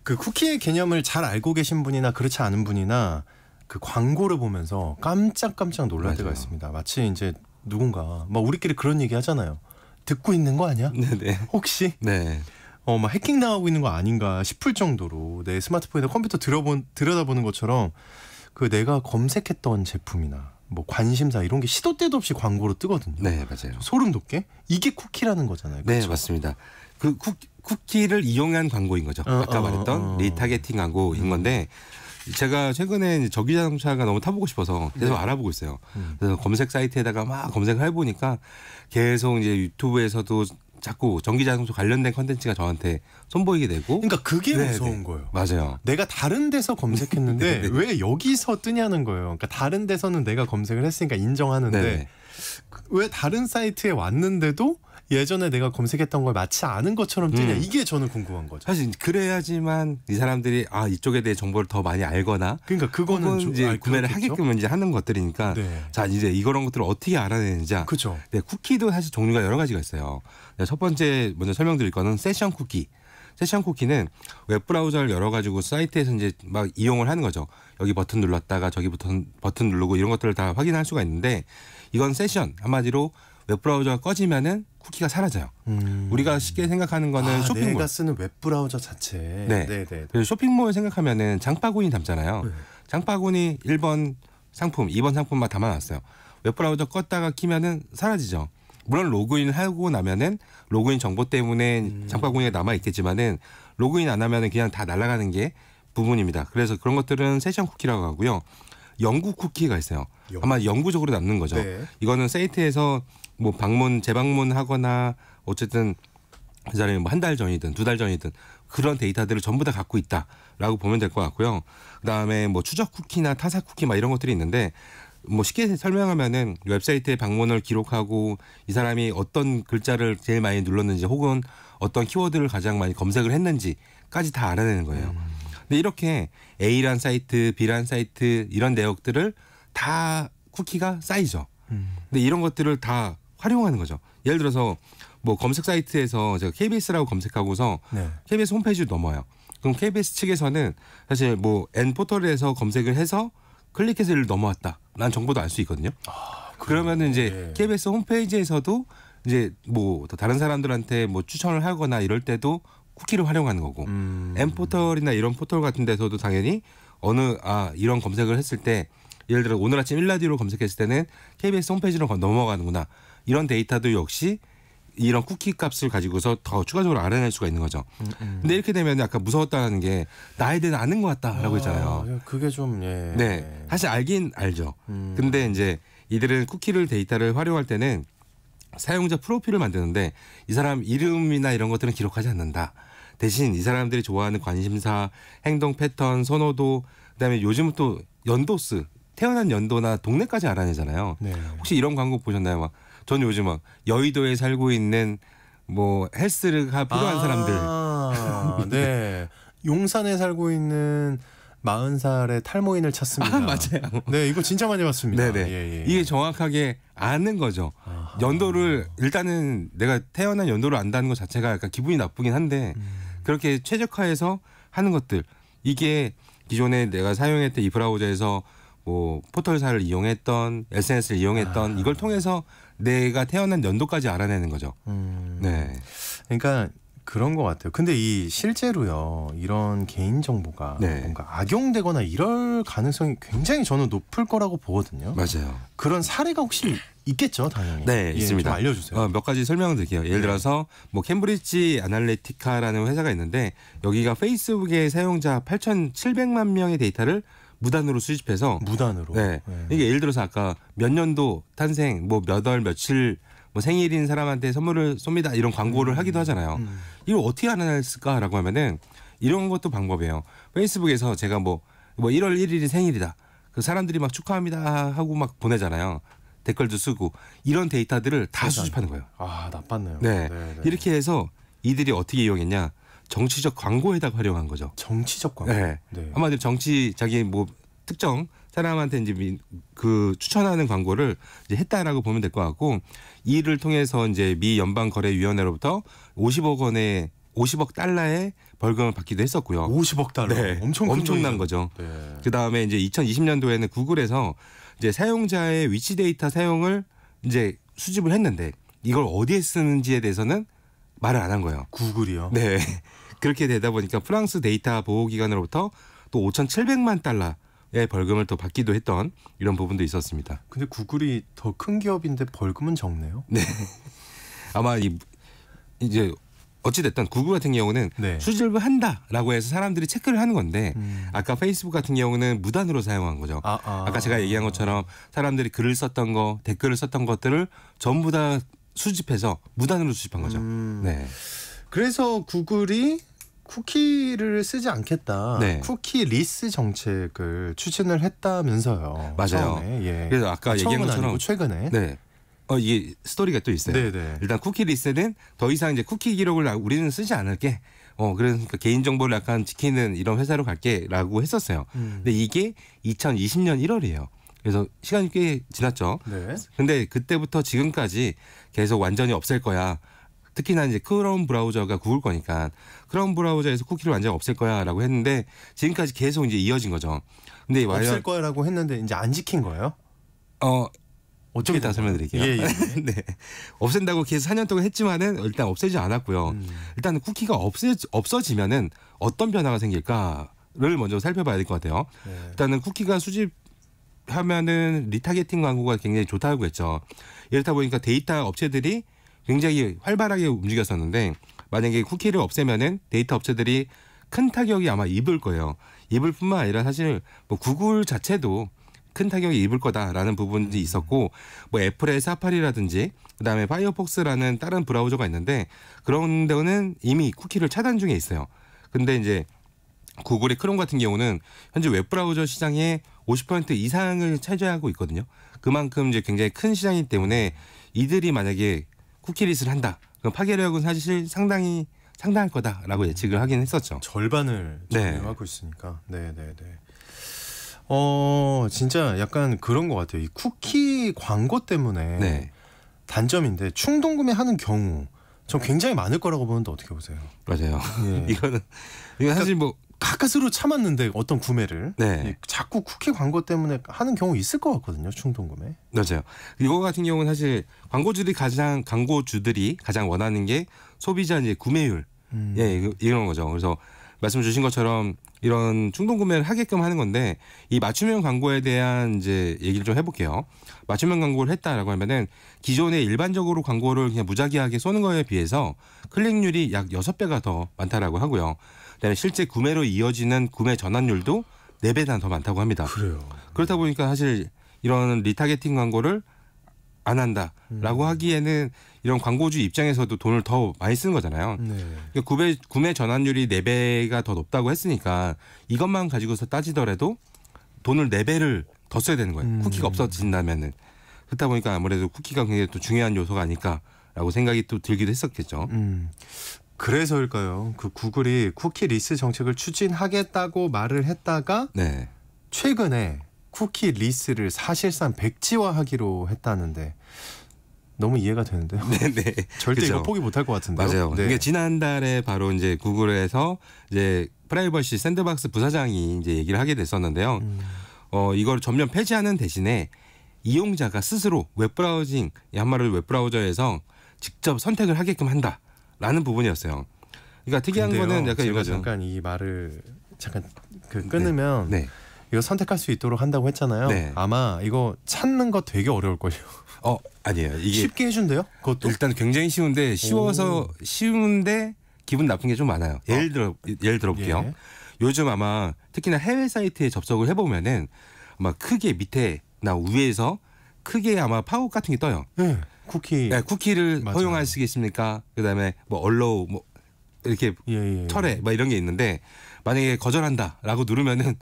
그 쿠키의 개념을 잘 알고 계신 분이나 그렇지 않은 분이나 그 광고를 보면서 깜짝깜짝 놀랄 맞아요. 때가 있습니다. 마치 이제 누군가 막 우리끼리 그런 얘기 하잖아요. 듣고 있는 거 아니야? 네네. <laughs> 네. 혹시? 네. 어, 막 해킹 당하고 있는 거 아닌가 싶을 정도로 내 스마트폰이나 컴퓨터 들여본, 들여다보는 것처럼 그 내가 검색했던 제품이나 뭐 관심사 이런 게 시도 때도 없이 광고로 뜨거든요. 네, 맞아요. 소름 돋게 이게 쿠키라는 거잖아요. 그렇 네, 맞습니다. 그 쿠, 키를 이용한 광고인 거죠. 어, 아까 어, 말했던 어, 어. 리타겟팅 광고인 음. 건데 제가 최근에 저기자동차가 너무 타보고 싶어서 계속 네. 알아보고 있어요. 음. 그래서 검색 사이트에다가 막 검색을 해보니까 계속 이제 유튜브에서도 자꾸 전기자동차 관련된 컨텐츠가 저한테 선보이게 되고 그러니까 그게 네네. 무서운 네. 거예요. 맞아요. 내가 다른 데서 검색했는데 <laughs> 네. 왜 여기서 뜨냐는 거예요. 그러니까 다른 데서는 내가 검색을 했으니까 인정하는데 네네. 그 왜 다른 사이트에 왔는데도 예전에 내가 검색했던 걸 마치 아는 것처럼 뜨냐 음. 이게 저는 궁금한 거죠. 사실 그래야지만 이 사람들이 아 이쪽에 대해 정보를 더 많이 알거나 그러니까 그거는 좀, 이제 아, 구매를 그렇겠죠? 하게끔 이제 하는 것들이니까 네. 자 이제 이런 것들을 어떻게 알아내는지 그죠. 네, 쿠키도 사실 종류가 여러 가지가 있어요. 네, 첫 번째 먼저 설명드릴 거는 세션 쿠키. 세션 쿠키는 웹 브라우저를 열어가지고 사이트에서 이제 막 이용을 하는 거죠. 여기 버튼 눌렀다가 저기 버튼 버튼 누르고 이런 것들을 다 확인할 수가 있는데 이건 세션 한마디로 웹 브라우저가 꺼지면은 쿠키가 사라져요. 음. 우리가 쉽게 생각하는 거는 아, 쇼핑몰. 내가 쓰는 웹 브라우저 자체. 네. 네네. 네, 네. 그래서 쇼핑몰 생각하면은 장바구니 담잖아요. 네. 장바구니 1번 상품, 2번 상품만 담아놨어요. 웹 브라우저 껐다가 키면은 사라지죠. 물론 로그인 하고 나면은 로그인 정보 때문에 음. 장바구니에 남아 있겠지만은 로그인 안 하면은 그냥 다 날아가는 게 부분입니다. 그래서 그런 것들은 세션 쿠키라고 하고요. 영구 쿠키가 있어요. 영구. 아마 영구적으로 남는 거죠. 네. 이거는 사이트에서 뭐 방문 재방문하거나 어쨌든 그 사람이 뭐한달 전이든 두 달 전이든 그런 데이터들을 전부 다 갖고 있다라고 보면 될 것 같고요. 그다음에 뭐 추적 쿠키나 타사 쿠키 막 이런 것들이 있는데 뭐 쉽게 설명하면은 웹사이트에 방문을 기록하고 이 사람이 어떤 글자를 제일 많이 눌렀는지 혹은 어떤 키워드를 가장 많이 검색을 했는지까지 다 알아내는 거예요. 음. 근데 이렇게 A란 사이트, B란 사이트 이런 내역들을 다 쿠키가 쌓이죠. 음. 근데 이런 것들을 다 활용하는 거죠. 예를 들어서 뭐 검색 사이트에서 제가 KBS라고 검색하고서 네. KBS 홈페이지로 넘어요. 그럼 KBS 측에서는 사실 뭐 N 포털에서 검색을 해서 클릭해서 이를 넘어왔다. 난 정보도 알 수 있거든요. 아, 그러면은 이제 예. KBS 홈페이지에서도 이제 뭐 다른 사람들한테 뭐 추천을 하거나 이럴 때도 쿠키를 활용하는 거고 음. 포털이나 이런 포털 같은 데서도 당연히 어느 아 이런 검색을 했을 때 예를 들어 오늘 아침 일라디오로 검색했을 때는 KBS 홈페이지로 넘어가는구나 이런 데이터도 역시 이런 쿠키 값을 가지고서 더 추가적으로 알아낼 수가 있는 거죠. 음, 음. 근데 이렇게 되면 약간 무서웠다는 게 나에 대해 아는 것 같다라고 아, 했잖아요. 예, 그게 좀 예. 네. 사실 알긴 알죠. 음. 근데 이제 이들은 쿠키를 데이터를 활용할 때는 사용자 프로필을 만드는데 이 사람 이름이나 이런 것들은 기록하지 않는다. 대신 이 사람들이 좋아하는 관심사, 행동 패턴, 선호도, 그다음에 요즘은 또 연도수, 태어난 연도나 동네까지 알아내잖아요. 네. 혹시 이런 광고 보셨나요? 막전 요즘 막 여의도에 살고 있는 뭐 헬스가 필요한 아, 사람들. 네. <laughs> 네. 용산에 살고 있는 마흔 살의 탈모인을 찾습니다. 아, 맞아요. 네, 이거 진짜 많이 봤습니다. 네 예, 예. 이게 정확하게 아는 거죠. 아하. 연도를 일단은 내가 태어난 연도를 안다는 것 자체가 약간 기분이 나쁘긴 한데 음. 그렇게 최적화해서 하는 것들 이게 기존에 내가 사용했던 이 브라우저에서 뭐 포털사를 이용했던 SNS를 이용했던 아. 이걸 통해서 내가 태어난 연도까지 알아내는 거죠. 음. 네. 그러니까 그런 것 같아요. 근데 이 실제로요 이런 개인 정보가 네. 뭔가 악용되거나 이럴 가능성이 굉장히 저는 높을 거라고 보거든요. 맞아요. 그런 사례가 혹시 있겠죠, 당연히. 네, 예, 있습니다. 알려주세요. 어, 몇 가지 설명을 드릴게요. 예를 네. 들어서 뭐 캠브리지 아날리티카라는 회사가 있는데 여기가 페이스북의 사용자 8,700만 명의 데이터를 무단으로 수집해서 무단으로 네. 네. 이게 예를 들어서 아까 몇 년도 탄생 뭐 몇 월 며칠 뭐 생일인 사람한테 선물을 쏩니다 이런 광고를 음. 하기도 하잖아요. 음. 이걸 어떻게 알아냈을까라고 하면은 이런 것도 방법이에요. 페이스북에서 제가 뭐뭐 뭐 1월 뭐 1일이 생일이다. 그 사람들이 막 축하합니다 하고 막 보내잖아요. 댓글도 쓰고 이런 데이터들을 다 수집하는 거예요. 아 나빴네요. 네. 네네. 네. 이렇게 해서 이들이 어떻게 이용했냐? 정치적 광고에다가 활용한 거죠. 정치적 광고. 네. 네. 한마디로 정치 자기 뭐 특정 사람한테 이제 그 추천하는 광고를 이제 했다라고 보면 될 것 같고 이를 통해서 이제 미 연방 거래 위원회로부터 50억 원의 50억 달러의 벌금을 받기도 했었고요. 50억 달러. 네. 엄청 엄청난 거죠. 네. 그다음에 이제 2020년도에는 구글에서 이제 사용자의 위치 데이터 사용을 이제 수집을 했는데 이걸 어디에 쓰는지에 대해서는 말을 안 한 거예요. 구글이요? 네. 그렇게 되다 보니까 프랑스 데이터 보호기관으로부터 또 5,700만 달러 의 벌금을 또 받기도 했던 이런 부분도 있었습니다. 근데 구글이 더 큰 기업인데 벌금은 적네요. 네. <laughs> 아마 이 이제 어찌됐든 구글 같은 경우는 네. 수집을 한다라고 해서 사람들이 체크를 하는 건데 음. 아까 페이스북 같은 경우는 무단으로 사용한 거죠. 아, 아, 아까 제가 얘기한 것처럼 사람들이 글을 썼던 거 댓글을 썼던 것들을 전부 다 수집해서 무단으로 수집한 거죠. 음. 네. 그래서 구글이 쿠키를 쓰지 않겠다. 네. 쿠키 리스 정책을 추진을 했다면서요. 맞아요. 예. 그래서 아까 뭐 얘기한 것처럼 최근에 네. 어, 이게 스토리가 또 있어요. 네네. 네. 일단 쿠키 리스는더 이상 이제 쿠키 기록을 우리는 쓰지 않을게. 어, 그러니까 개인정보를 약간 지키는 이런 회사로 갈게 라고 했었어요. 음. 근데 이게 2020년 1월이에요. 그래서 시간이 꽤 지났죠. 네. 근데 그때부터 지금까지 계속 완전히 없앨 거야. 특히나 이제 크롬 브라우저가 구글 거니까 크롬 브라우저에서 쿠키를 완전 없앨 거야라고 했는데 지금까지 계속 이제 이어진 거죠. 근데 없앨 와이 거라고 했는데 이제 안 지킨 거예요? 어 어떻게 다 설명드릴게요. 예, 예. <laughs> 네. 없앤다고 계속 4년 동안 했지만은 일단 없애지 않았고요. 음. 일단 쿠키가 없애, 없어지면은 어떤 변화가 생길까를 먼저 살펴봐야 될 것 같아요. 예. 일단은 쿠키가 수집 하면은 리타겟팅 광고가 굉장히 좋다고 했죠. 이렇다 보니까 데이터 업체들이 굉장히 활발하게 움직였었는데 만약에 쿠키를 없애면은 데이터 업체들이 큰 타격이 아마 입을 거예요. 입을 뿐만 아니라 사실 뭐 구글 자체도 큰 타격이 입을 거다라는 부분이 있었고 뭐 애플의 사파리라든지 그다음에 파이어폭스라는 다른 브라우저가 있는데 그런 데는 이미 쿠키를 차단 중에 있어요. 근데 이제 구글의 크롬 같은 경우는 현재 웹브라우저 시장의 50% 이상을 차지하고 있거든요. 그만큼 이제 굉장히 큰 시장이기 때문에 이들이 만약에 쿠키릿을 한다. 그럼 파괴력은 사실 상당히 상당할 거다라고 예측을 하긴 했었죠. 절반을 하고 네. 있으니까. 네, 네, 네. 어, 진짜 약간 그런 것 같아요. 이 쿠키 광고 때문에 네. 단점인데 충동 구매하는 경우 전 굉장히 많을 거라고 보는데 어떻게 보세요? 맞아요. 예. <laughs> 이거는 이거 그러니까, 사실 뭐 가까스로 참았는데 어떤 구매를 네. 자꾸 쿠키 광고 때문에 하는 경우 있을 것 같거든요 충동 구매. 맞아요. 이거 같은 경우는 사실 광고주들이 가장 광고주들이 가장 원하는 게 소비자 이제 구매율 음. 예 이런 거죠. 그래서 말씀 주신 것처럼 이런 충동 구매를 하게끔 하는 건데 이 맞춤형 광고에 대한 이제 얘기를 좀 해볼게요. 맞춤형 광고를 했다라고 하면은 기존에 일반적으로 광고를 그냥 무작위하게 쏘는 거에 비해서 클릭률이 약 여섯 배가더 많다라고 하고요. 그다음에 실제 구매로 이어지는 구매 전환율도 네배나더 많다고 합니다. 그래요. 그렇다 보니까 사실 이런 리타겟팅 광고를 안 한다라고 음. 하기에는 이런 광고주 입장에서도 돈을 더 많이 쓰는 거잖아요. 네. 그러니까 구매, 구매 전환율이 네배가더 높다고 했으니까 이것만 가지고서 따지더라도 돈을 네배를더 써야 되는 거예요. 음. 쿠키가 없어진다면은. 그렇다 보니까 아무래도 쿠키가 굉장히 또 중요한 요소가 아닐까라고 생각이 또 들기도 했었겠죠. 음. 그래서일까요? 그 구글이 쿠키 리스 정책을 추진하겠다고 말을 했다가 네. 최근에 쿠키 리스를 사실상 백지화하기로 했다는데 너무 이해가 되는데요. 네네. 네. <laughs> 절대 그쵸. 이거 포기 못할 것 같은데요. 맞아요. 네. 그러니까 지난달에 바로 이제 구글에서 이제 프라이버시 샌드박스 부사장이 이제 얘기를 하게 됐었는데요. 음. 어 이걸 전면 폐지하는 대신에 이용자가 스스로 웹브라우징 이한마디 웹브라우저에서 직접 선택을 하게끔 한다. 라는 부분이었어요. 그러니까 특이한 거는 약간 이거죠. 잠깐 이 말을 잠깐 그 네. 끊으면 네. 네. 이거 선택할 수 있도록 한다고 했잖아요. 네. 아마 이거 찾는 거 되게 어려울 거예요어 아니에요. 이게 쉽게 해준대요. 그것도 일단 굉장히 쉬운데 쉬워서 오. 쉬운데 기분 나쁜 게 좀 많아요. 예를 아. 들어 예를 들어볼게요. 예. 요즘 아마 특히나 해외 사이트에 접속을 해보면은 아마 크게 밑에 나 위에서 크게 아마 팝업 같은 게 떠요. 예. 쿠키. 네, 쿠키를 맞아요. 허용할수있습니까 그다음에 뭐 얼로우 뭐 이렇게 예, 예, 철회 예. 막 이런 게 있는데 만약에 거절한다라고 누르면은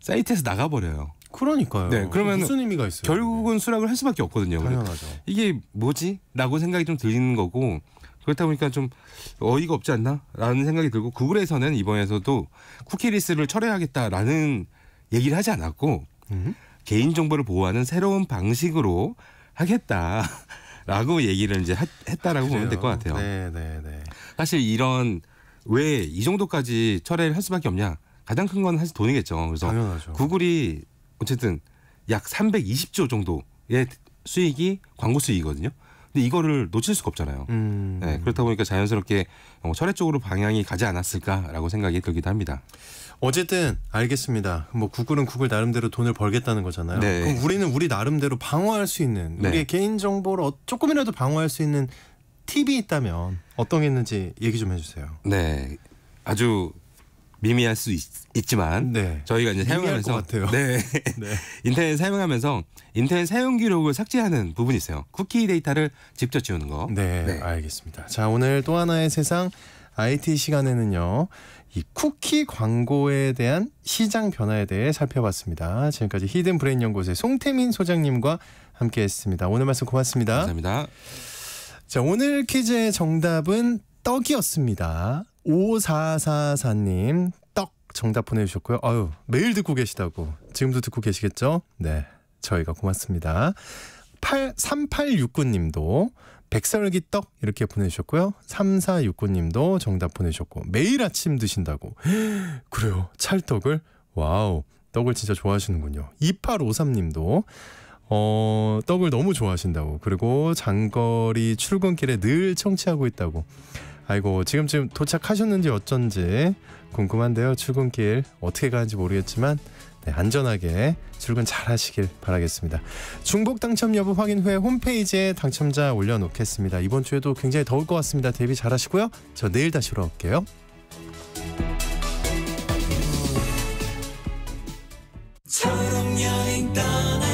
사이트에서 나가버려요. 그러니까요. 네, 그러면 무슨 의미가 있어요? 결국은 수락을 할 수밖에 없거든요. 당연하죠. 이게 뭐지?라고 생각이 좀 들리는 거고 그렇다 보니까 좀 어이가 없지 않나라는 생각이 들고 구글에서는 이번에서도 쿠키리스를 철회하겠다라는 얘기를 하지 않았고 음? 개인 정보를 보호하는 새로운 방식으로 하겠다. 라고 얘기를 이제 했, 다라고 아, 보면 될 것 같아요. 네, 네, 네. 사실 이런 왜 이 정도까지 철회를 할 수밖에 없냐? 가장 큰 건 사실 돈이겠죠. 그래서 당연하죠. 구글이 어쨌든 약 320조 정도의 수익이 광고 수익이거든요. 근데 이거를 놓칠 수가 없잖아요. 음. 네, 그렇다 보니까 자연스럽게 어, 철회 쪽으로 방향이 가지 않았을까라고 생각이 들기도 합니다. 어쨌든 알겠습니다. 뭐 구글은 구글 나름대로 돈을 벌겠다는 거잖아요. 네. 그럼 우리는 우리 나름대로 방어할 수 있는 네. 우리의 개인 정보를 어, 조금이라도 방어할 수 있는 팁이 있다면 어떤 게 있는지 얘기 좀 해주세요. 네, 아주 미미할 수 있, 있 지만 네. 저희가 이제 사용하면서 네. <laughs> 네. <laughs> 인터넷 사용하면서 인터넷 사용 기록을 삭제하는 부분이 있어요. 쿠키 데이터를 직접 지우는 거. 네, 네. 알겠습니다. 자, 오늘 또 하나의 세상 IT 시간에는요. 이 쿠키 광고에 대한 시장 변화에 대해 살펴봤습니다. 지금까지 히든 브레인 연구소의 송태민 소장님과 함께했습니다. 오늘 말씀 고맙습니다. 감사합니다. 자 오늘 퀴즈의 정답은 떡이었습니다. 5444님 떡 정답 보내주셨고요. 아유 매일 듣고 계시다고 지금도 듣고 계시겠죠? 네 저희가 고맙습니다. 8, 3869님도 백설기떡 이렇게 보내주셨고요. 3469님도 정답 보내주셨고 매일 아침 드신다고 <gasps> 그래요 찰떡을 와우 떡을 진짜 좋아하시는군요. 2853님도 어, 떡을 너무 좋아하신다고 그리고 장거리 출근길에 늘 청취하고 있다고 아이고 지금쯤 도착하셨는지 어쩐지 궁금한데요. 출근길 어떻게 가는지 모르겠지만 네, 안전하게 출근 잘 하시길 바라겠습니다. 중복 당첨 여부 확인 후에 홈페이지에 당첨자 올려놓겠습니다. 이번 주에도 굉장히 더울 것 같습니다. 대비 잘 하시고요. 저 내일 다시 돌아올게요. 처럼 여행 떠나